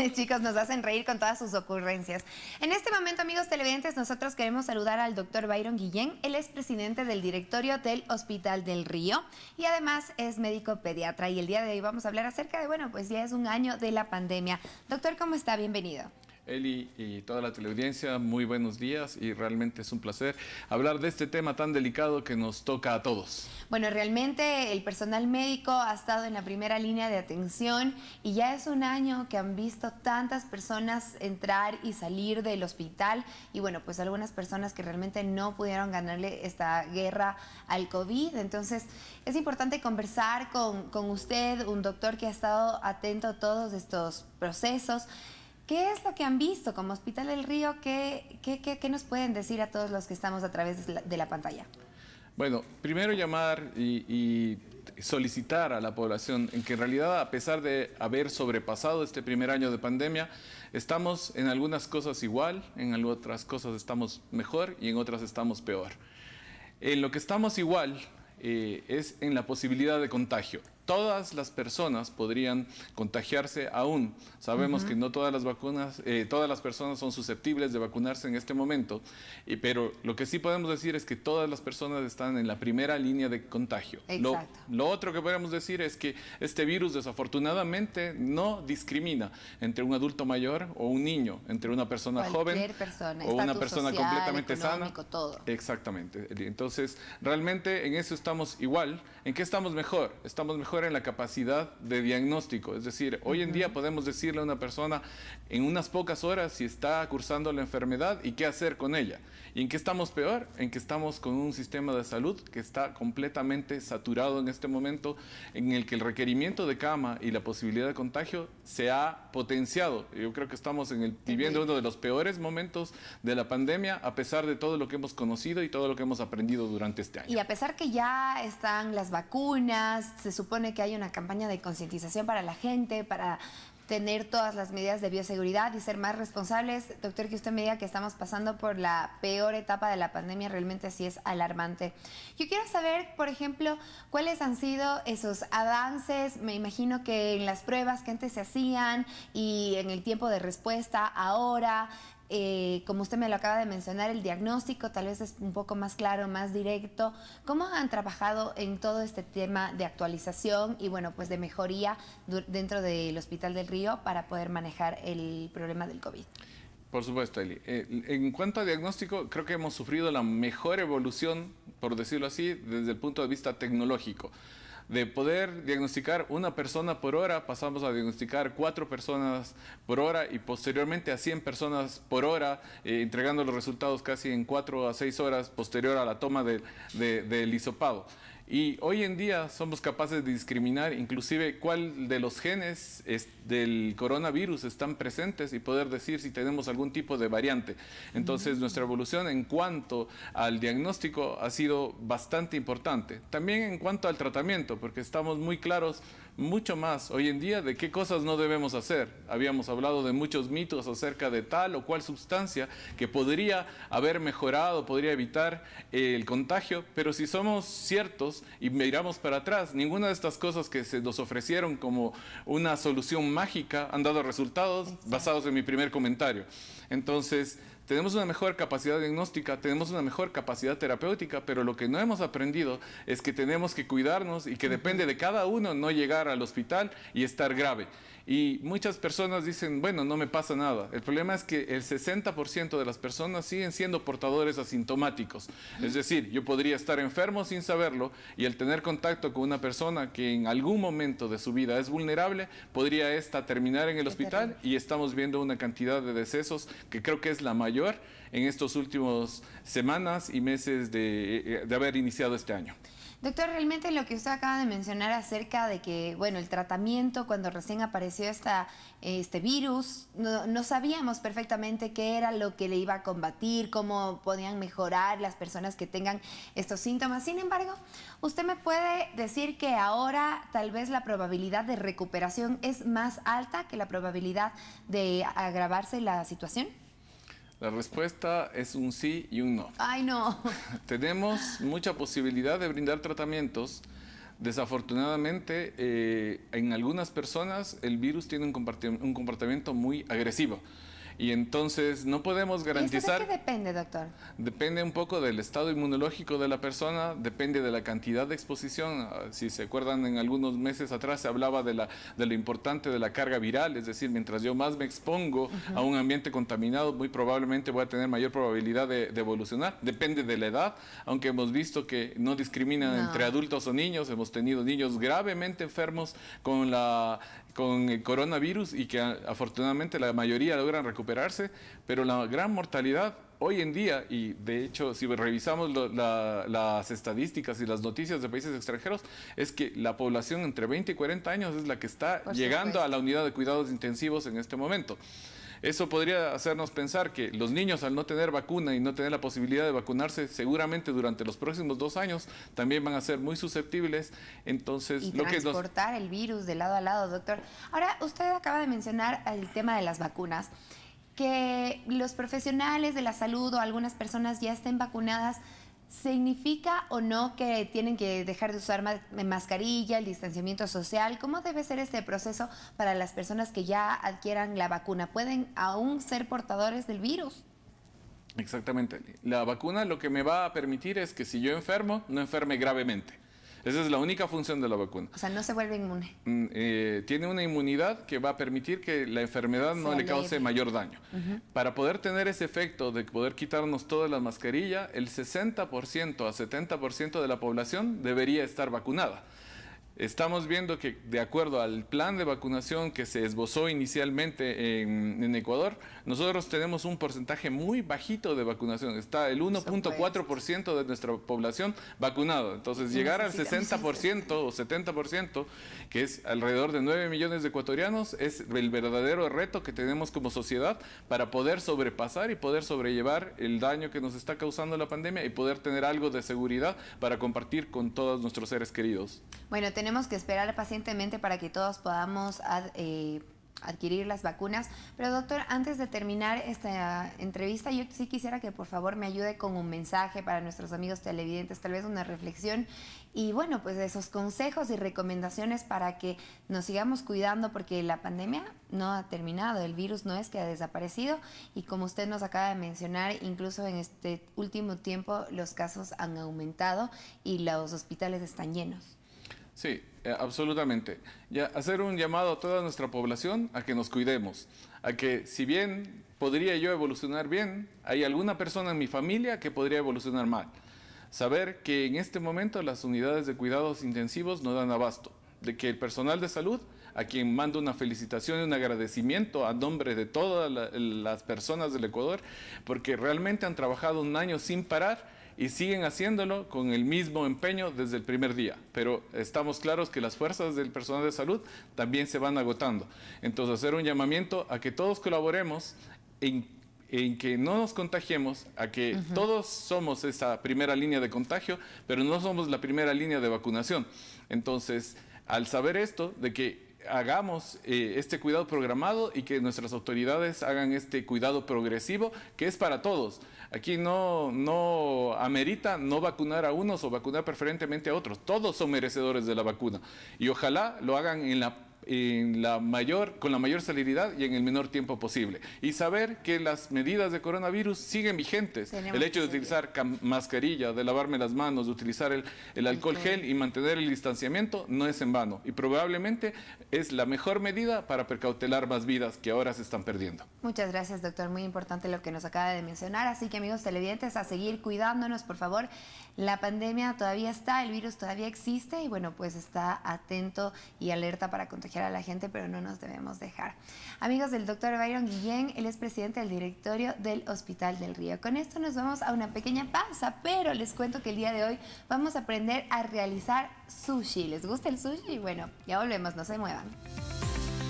Chicos, nos hacen reír con todas sus ocurrencias. En este momento, amigos televidentes, nosotros queremos saludar al doctor Byron Guillén. Él es presidente del directorio del Hospital del Río y además es médico pediatra. Y el día de hoy vamos a hablar acerca de, bueno, pues ya es un año de la pandemia. Doctor, ¿cómo está? Bienvenido. Eli y toda la teleaudiencia, muy buenos días y realmente es un placer hablar de este tema tan delicado que nos toca a todos. Bueno, realmente el personal médico ha estado en la primera línea de atención y ya es un año que han visto tantas personas entrar y salir del hospital y bueno, pues algunas personas que realmente no pudieron ganarle esta guerra al COVID. Entonces, es importante conversar con, con usted, un doctor que ha estado atento a todos estos procesos. ¿Qué es lo que han visto como Hospital del Río? ¿Qué, qué, nos pueden decir a todos los que estamos a través de la, pantalla? Bueno, primero llamar y, solicitar a la población en que en realidad, a pesar de haber sobrepasado este primer año de pandemia, estamos en algunas cosas igual, en otras cosas estamos mejor y en otras estamos peor. En lo que estamos igual eh, es en la posibilidad de contagio todas las personas podrían contagiarse aún. Sabemos que no todas las vacunas, eh, todas las personas son susceptibles de vacunarse en este momento, pero lo que sí podemos decir es que todas las personas están en la primera línea de contagio. Lo, lo, otro que podemos decir es que este virus desafortunadamente no discrimina entre un adulto mayor o un niño, entre una persona joven o una persona completamente sana. Todo. Exactamente. Entonces, realmente en eso estamos igual. ¿En qué estamos mejor? Estamos mejor en la capacidad de diagnóstico. Es decir, hoy en día podemos decirle a una persona en unas pocas horas si está cursando la enfermedad y qué hacer con ella. ¿Y en qué estamos peor? En que estamos con un sistema de salud que está completamente saturado en este momento, en el que el requerimiento de cama y la posibilidad de contagio se ha potenciado. Yo creo que estamos en el, viviendo uno de los peores momentos de la pandemia, a pesar de todo lo que hemos conocido y todo lo que hemos aprendido durante este año. Y a pesar que ya están las vacunas, se supone que hay una campaña de concientización para la gente, para tener todas las medidas de bioseguridad y ser más responsables. Doctor, que usted me diga que estamos pasando por la peor etapa de la pandemia, realmente sí es alarmante. Yo quiero saber, por ejemplo, cuáles han sido esos avances, me imagino que en las pruebas que antes se hacían y en el tiempo de respuesta ahora, eh, como usted me lo acaba de mencionar, el diagnóstico tal vez es un poco más claro, más directo. ¿Cómo han trabajado en todo este tema de actualización y bueno, pues de mejoría dentro del Hospital del Río para poder manejar el problema del COVID? Por supuesto, Eli. Eh, en cuanto a diagnóstico, creo que hemos sufrido la mejor evolución, por decirlo así, desde el punto de vista tecnológico de poder diagnosticar una persona por hora, pasamos a diagnosticar cuatro personas por hora y posteriormente a 100 personas por hora, eh, entregando los resultados casi en cuatro a seis horas posterior a la toma del de, y hoy en día somos capaces de discriminar inclusive cuál de los genes del coronavirus están presentes y poder decir si tenemos algún tipo de variante. Entonces mm. nuestra evolución en cuanto al diagnóstico ha sido bastante importante. También en cuanto al tratamiento, porque estamos muy claros mucho más hoy en día de qué cosas no debemos hacer. Habíamos hablado de muchos mitos acerca de tal o cual sustancia que podría haber mejorado, podría evitar el contagio, pero si somos ciertos, y miramos para atrás, ninguna de estas cosas que se nos ofrecieron como una solución mágica han dado resultados basados en mi primer comentario. Entonces, tenemos una mejor capacidad diagnóstica, tenemos una mejor capacidad terapéutica, pero lo que no hemos aprendido es que tenemos que cuidarnos y que depende de cada uno no llegar al hospital y estar grave. Y muchas personas dicen, bueno, no me pasa nada. El problema es que el 60% de las personas siguen siendo portadores asintomáticos. Es decir, yo podría estar enfermo sin saberlo y el tener contacto con una persona que en algún momento de su vida es vulnerable, podría esta terminar en el hospital y estamos viendo una cantidad de decesos que creo que es la mayor en estos últimos semanas y meses eh, eh, de, haber iniciado este año. Doctor, realmente lo que usted acaba de mencionar acerca de que, bueno, el tratamiento cuando recién apareció este virus, no, sabíamos perfectamente qué era lo que le iba a combatir, cómo podían mejorar las personas que tengan estos síntomas. Sin embargo, usted me puede decir que ahora tal vez la probabilidad de recuperación es más alta que la probabilidad de agravarse la situación. La respuesta es un sí y un no. Ay, no. Tenemos mucha posibilidad de brindar tratamientos. Desafortunadamente, eh, en algunas personas el virus tiene un, comportamiento muy agresivo y entonces no podemos garantizar... ¿Y de qué depende, doctor? Depende un poco del estado inmunológico de la persona, depende de la cantidad de exposición. Ah, si se acuerdan, en algunos meses atrás se hablaba de, la, de lo importante de la carga viral, es decir, mientras yo más me expongo a un ambiente contaminado, muy probablemente voy a tener mayor probabilidad de, evolucionar. Depende de la edad, aunque hemos visto que no discriminan entre adultos o niños, hemos tenido niños gravemente enfermos con, la, con el coronavirus y que ah, afortunadamente la mayoría logran recuperar pero la gran mortalidad hoy en día, y de hecho si revisamos las estadísticas y las noticias de países extranjeros, es que la población entre 20 y 40 años es la que está llegando a la unidad de cuidados intensivos en este momento. Eso podría hacernos pensar que los niños al no tener vacuna y no tener la posibilidad de vacunarse, seguramente durante los próximos dos años también van a ser muy susceptibles. Entonces, lo que es transportar el virus de lado a lado, doctor. Ahora, usted acaba de mencionar el tema de las vacunas que los profesionales de la salud o algunas personas ya estén vacunadas, ¿significa o no que tienen que dejar de usar mascarilla, el distanciamiento social? ¿Cómo debe ser este proceso para las personas que ya adquieran la vacuna? ¿Pueden aún ser portadores del virus? Exactamente. La vacuna lo que me va a permitir es que si yo enfermo, no enferme gravemente. Esa es la única función de la vacuna. O sea, no se vuelve inmune. Mm, eh, tiene una inmunidad que va a permitir que la enfermedad no le cause mayor daño. Para poder tener ese efecto de poder quitarnos todas las mascarillas, el 60% a 70% de la población debería estar vacunada. Estamos viendo que de acuerdo al plan de vacunación que se esbozó inicialmente en, Ecuador, nosotros tenemos un porcentaje muy bajito de vacunación. Está el 1.4% de nuestra población vacunada. Entonces, llegar al 60% o 70%, que es alrededor de 9 millones de ecuatorianos, es el verdadero reto que tenemos como sociedad para poder sobrepasar y poder sobrellevar el daño que nos está causando la pandemia y poder tener algo de seguridad para compartir con todos nuestros seres queridos. Bueno, tenemos que esperar pacientemente para que todos podamos eh, adquirir las vacunas. Pero doctor, antes de terminar esta entrevista, yo sí quisiera que por favor me ayude con un mensaje para nuestros amigos televidentes, tal vez una reflexión y bueno, pues esos consejos y recomendaciones para que nos sigamos cuidando porque la pandemia no ha terminado, el virus no es que ha desaparecido y como usted nos acaba de mencionar, incluso en este último tiempo los casos han aumentado y los hospitales están llenos. Sí, eh, absolutamente. Ya hacer un llamado a toda nuestra población a que nos cuidemos, a que si bien podría yo evolucionar bien, hay alguna persona en mi familia que podría evolucionar mal. Saber que en este momento las unidades de cuidados intensivos no dan abasto, de que el personal de salud, a quien mando una felicitación y un agradecimiento a nombre de todas las personas del Ecuador, porque realmente han trabajado un año sin parar y siguen haciéndolo con el mismo empeño desde el primer día. Pero estamos claros que las fuerzas del personal de salud también se van agotando. Entonces, hacer un llamamiento a que todos colaboremos en que no nos contagiemos, a que todos somos esa primera línea de contagio, pero no somos la primera línea de vacunación. Entonces, al saber esto, de que hagamos eh, este cuidado programado y que nuestras autoridades hagan este cuidado progresivo, que es para todos. Aquí no, no amerita no vacunar a unos o vacunar preferentemente a otros. Todos son merecedores de la vacuna. Y ojalá lo hagan en la con la mayor celeridad y en el menor tiempo posible. Y saber que las medidas de coronavirus siguen vigentes. el hecho de utilizar mascarilla, de lavarme las manos, de utilizar el, alcohol gel y mantener el distanciamiento no es en vano. Y probablemente es la mejor medida para precautelar más vidas que ahora se están perdiendo. Muchas gracias, doctor. Muy importante lo que nos acaba de mencionar. Así que, amigos televidentes, a seguir cuidándonos, por favor. La pandemia todavía está, el virus todavía existe y, bueno, pues está atento y alerta para contagiar a la gente, pero no nos debemos dejar. Amigos del doctor Byron Guillén, él es presidente del directorio del Hospital del Río. Con esto nos vamos a una pequeña pausa, pero les cuento que el día de hoy vamos a aprender a realizar sushi. ¿Les gusta el sushi? Bueno, ya volvemos, no se muevan.